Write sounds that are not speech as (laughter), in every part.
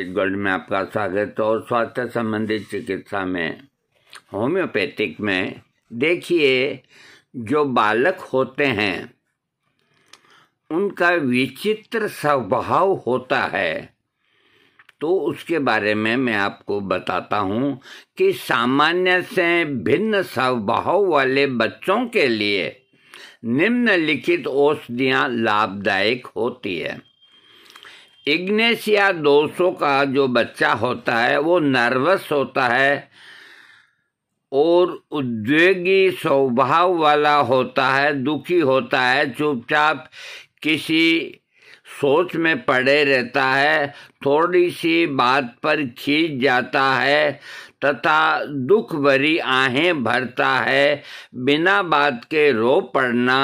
छत्तीसगढ़ में आपका स्वागत और स्वास्थ्य संबंधित चिकित्सा में होम्योपैथिक में देखिए जो बालक होते हैं उनका विचित्र स्वभाव होता है तो उसके बारे में मैं आपको बताता हूँ कि सामान्य से भिन्न स्वभाव वाले बच्चों के लिए निम्नलिखित औषधियाँ लाभदायक होती है इग्नेस या दोस्तों का जो बच्चा होता है वो नर्वस होता है और उद्वेगी स्वभाव वाला होता है दुखी होता है चुपचाप किसी सोच में पड़े रहता है थोड़ी सी बात पर खींच जाता है तथा दुख भरी आहें भरता है बिना बात के रो पड़ना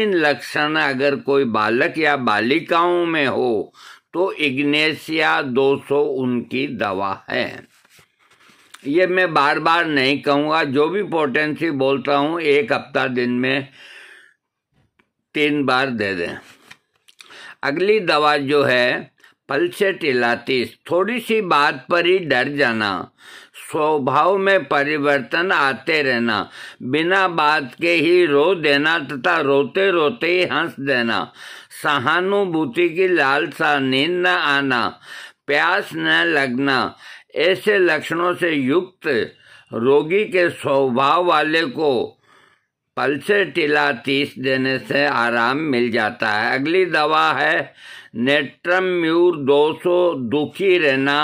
इन लक्षण अगर कोई बालक या बालिकाओं में हो तो इग्नेशिया दो सौ उनकी दवा है ये मैं बार बार नहीं कहूँगा जो भी पोटेंसी बोलता हूँ एक हफ्ता दिन में तीन बार दे दें अगली दवा जो है पल्सेट इलातीस थोड़ी सी बात पर ही डर जाना स्वभाव में परिवर्तन आते रहना बिना बात के ही रो देना तथा रोते रोते ही हंस देना सहानुभूति की लालसा नींद न आना प्यास न लगना ऐसे लक्षणों से युक्त रोगी के स्वभाव वाले को पल से टीला तीस देने से आराम मिल जाता है अगली दवा है नेट्रम म्यूर दो सौ दुखी रहना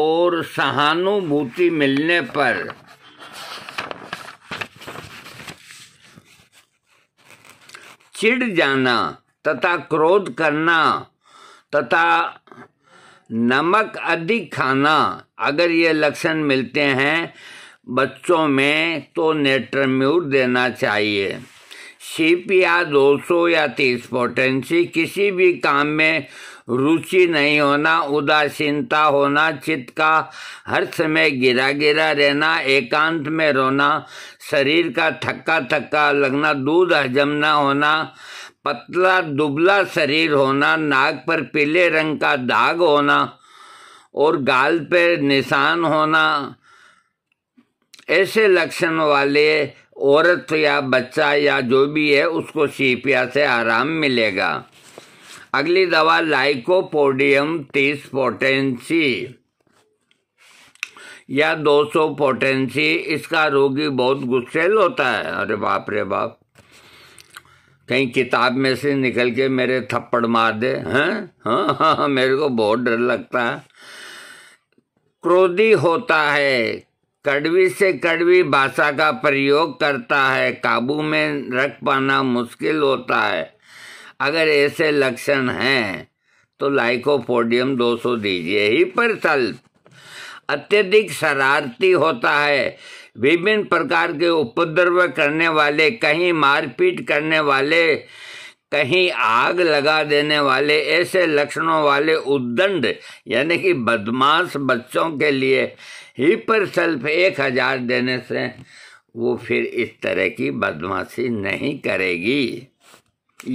और सहानुभूति मिलने पर चिढ़ जाना तथा क्रोध करना तथा नमक अधिक खाना अगर ये लक्षण मिलते हैं बच्चों में तो नेट्रम्यूर देना चाहिए सिप या सौ या तीस पोटेंसी किसी भी काम में रुचि नहीं होना उदासीनता होना चित्त का हर समय गिरा गिरा रहना एकांत में रोना शरीर का थक्का थक्का लगना दूध हजम न होना पतला दुबला शरीर होना नाक पर पीले रंग का दाग होना और गाल पर निशान होना ऐसे लक्षण वाले औरत या बच्चा या जो भी है उसको सीपिया से आराम मिलेगा अगली दवा लाइकोपोडियम तीस पोटेंसी या दो सौ पोटेंसी इसका रोगी बहुत गुस्सेल होता है अरे बाप रे बाप कहीं किताब में से निकल के मेरे थप्पड़ मार दे हैं हाँ हाँ, हाँ मेरे को बहुत डर लगता है क्रोधी होता है कड़वी से कड़वी भाषा का प्रयोग करता है काबू में रख पाना मुश्किल होता है अगर ऐसे लक्षण हैं तो लाइकोपोडियम 200 दीजिए ही पर अत्यधिक शरारती होता है विभिन्न प्रकार के उपद्रव करने वाले कहीं मारपीट करने वाले कहीं आग लगा देने वाले ऐसे लक्षणों वाले उद्दंड यानी कि बदमाश बच्चों के लिए पर सेल्फ एक हजार देने से वो फिर इस तरह की बदमाशी नहीं करेगी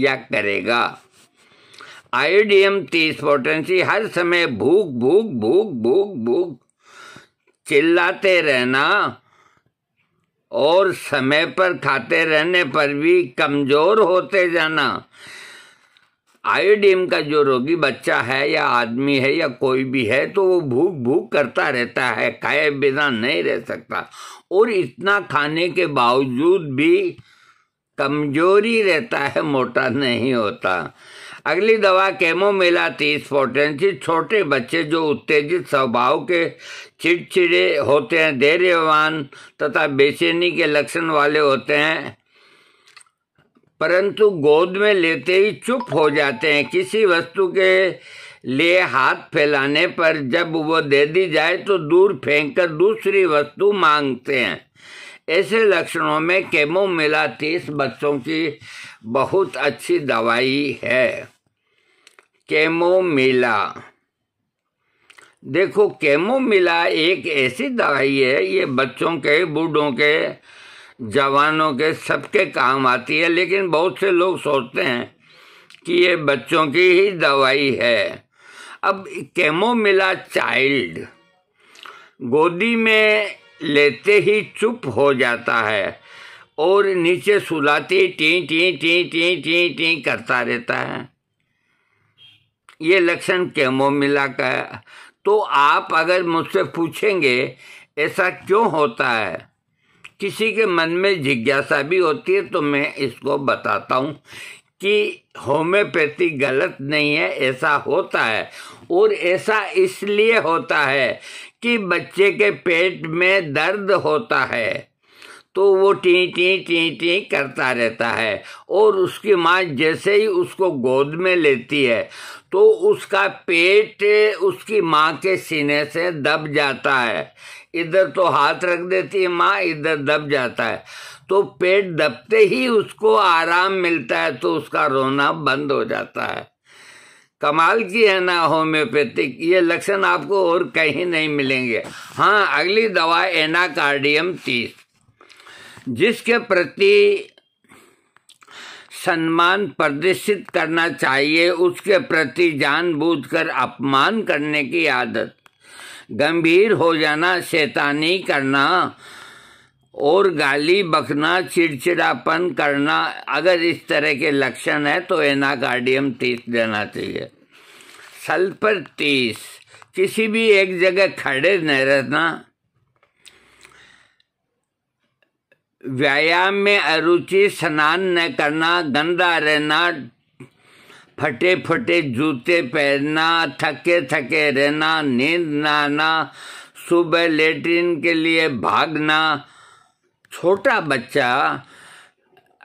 या करेगा आयोडियम तीस पोटेंसी हर समय भूख भूख भूख भूख भूख चिल्लाते रहना और समय पर खाते रहने पर भी कमज़ोर होते जाना आयोडीन का जो रोगी बच्चा है या आदमी है या कोई भी है तो वो भूख भूख करता रहता है खाए बिना नहीं रह सकता और इतना खाने के बावजूद भी कमजोरी रहता है मोटा नहीं होता अगली दवा कैमोमेला तीस पोटेंसी छोटे बच्चे जो उत्तेजित स्वभाव के चिड़चिड़े होते हैं धैर्यवान तथा बेचैनी के लक्षण वाले होते हैं परंतु गोद में लेते ही चुप हो जाते हैं किसी वस्तु के लिए हाथ फैलाने पर जब वो दे दी जाए तो दूर फेंक कर दूसरी वस्तु मांगते हैं ऐसे लक्षणों में केमो मिला तीस बच्चों की बहुत अच्छी दवाई है मिला देखो कैमोमिला एक ऐसी दवाई है ये बच्चों के बूढ़ों के जवानों के सबके काम आती है लेकिन बहुत से लोग सोचते हैं कि ये बच्चों की ही दवाई है अब कैमोमिला चाइल्ड गोदी में लेते ही चुप हो जाता है और नीचे सुलाती टी टी टी टी टी टी करता रहता है ये लक्षण कैमो मिला का है तो आप अगर मुझसे पूछेंगे ऐसा क्यों होता है किसी के मन में जिज्ञासा भी होती है तो मैं इसको बताता हूँ कि होम्योपैथी गलत नहीं है ऐसा होता है और ऐसा इसलिए होता है कि बच्चे के पेट में दर्द होता है तो वो टी टी टी टी करता रहता है और उसकी माँ जैसे ही उसको गोद में लेती है तो उसका पेट उसकी माँ के सीने से दब जाता है इधर तो हाथ रख देती है माँ इधर दब जाता है तो पेट दबते ही उसको आराम मिलता है तो उसका रोना बंद हो जाता है कमाल की है ना होम्योपैथिक ये लक्षण आपको और कहीं नहीं मिलेंगे हाँ अगली दवा एनाकार्डियम तीस जिसके प्रति सम्मान प्रदर्शित करना चाहिए उसके प्रति जानबूझकर अपमान करने की आदत गंभीर हो जाना शैतानी करना और गाली बकना चिड़चिड़ापन करना अगर इस तरह के लक्षण है तो एनाकार्डियम तीस देना चाहिए सल्फर तीस किसी भी एक जगह खड़े न रहना व्यायाम में अरुचि स्नान न करना गंदा रहना फटे फटे जूते पहनना थके थके रहना नींद न आना सुबह लेटरिन के लिए भागना छोटा बच्चा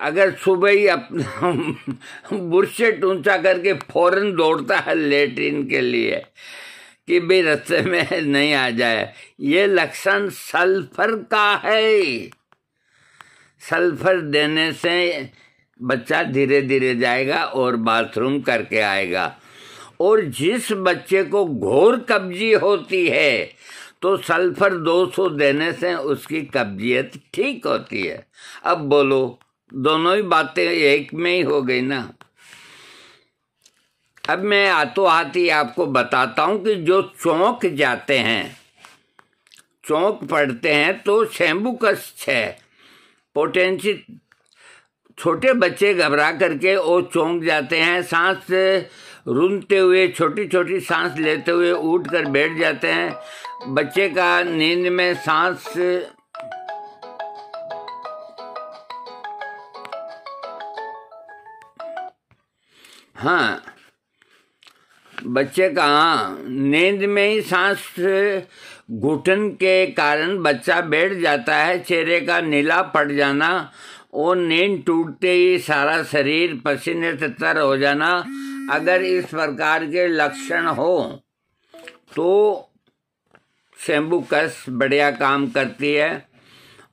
अगर सुबह ही अपना (laughs) बुरशे ऊंचा करके फौरन दौड़ता है लेटरिन के लिए कि भी रस्ते में नहीं आ जाए ये लक्षण सल्फर का है सल्फर देने से बच्चा धीरे धीरे जाएगा और बाथरूम करके आएगा और जिस बच्चे को घोर कब्जी होती है तो सल्फर 200 देने से उसकी कब्जियत ठीक होती है अब बोलो दोनों ही बातें एक में ही हो गई ना अब मैं आतो आती आपको बताता हूं कि जो चौंक जाते हैं चौंक पड़ते हैं तो शैम्बू कस है पोटेंसी छोटे बच्चे घबरा करके वो चौंक जाते हैं सांस रुनते हुए छोटी छोटी सांस लेते हुए उठ कर बैठ जाते हैं बच्चे का नींद में सांस हाँ बच्चे का हाँ, नींद में ही सांस घुटन के कारण बच्चा बैठ जाता है चेहरे का नीला पड़ जाना और नींद टूटते ही सारा शरीर पसीने से तर हो जाना अगर इस प्रकार के लक्षण हो तो शैम्बू कस बढ़िया काम करती है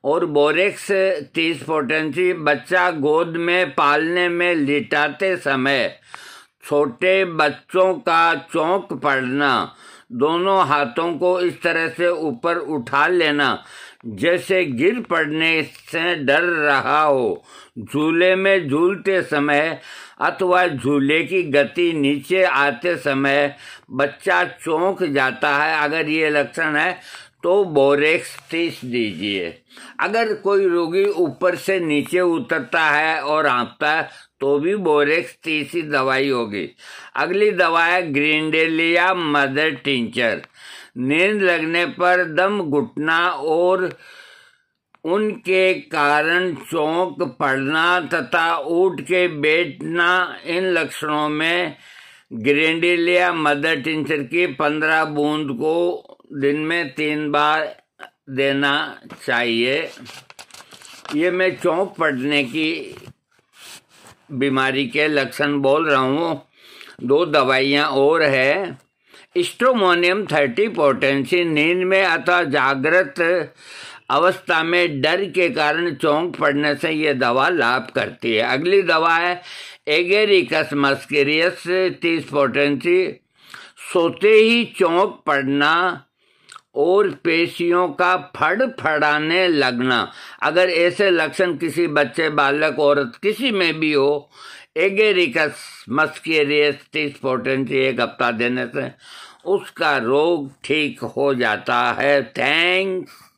और बोरेक्स तीस पोटेंसी बच्चा गोद में पालने में लिटाते समय छोटे बच्चों का चौंक पड़ना दोनों हाथों को इस तरह से ऊपर उठा लेना जैसे गिर पड़ने से डर रहा हो झूले में झूलते समय अथवा झूले की गति नीचे आते समय बच्चा चौंक जाता है अगर ये लक्षण है तो बोरेक्स तीस दीजिए अगर कोई रोगी ऊपर से नीचे उतरता है और हाँपता है तो भी बोरेक्स तीस ही दवाई होगी अगली दवा है ग्रीनडेलिया मदर टिंचर नींद लगने पर दम घुटना और उनके कारण चौंक पड़ना तथा उठ के बैठना इन लक्षणों में ग्रेंडिलिया मदर टिंचर की पंद्रह बूंद को दिन में तीन बार देना चाहिए ये मैं चौंक पड़ने की बीमारी के लक्षण बोल रहा हूँ दो दवाइयाँ और है स्ट्रोमोनियम थर्टी पोटेंसी नींद में अथवा जागृत अवस्था में डर के कारण चौंक पड़ने से ये दवा लाभ करती है अगली दवा है एगेरिकस मस्केरियस तीस पोटेंसी सोते ही चौंक पड़ना और पेशियों का फड़ फड़ाने लगना अगर ऐसे लक्षण किसी बच्चे बालक औरत किसी में भी हो एगेरिकस मस्केरियस पोटेंसी एक हफ्ता देने से उसका रोग ठीक हो जाता है थैंक्स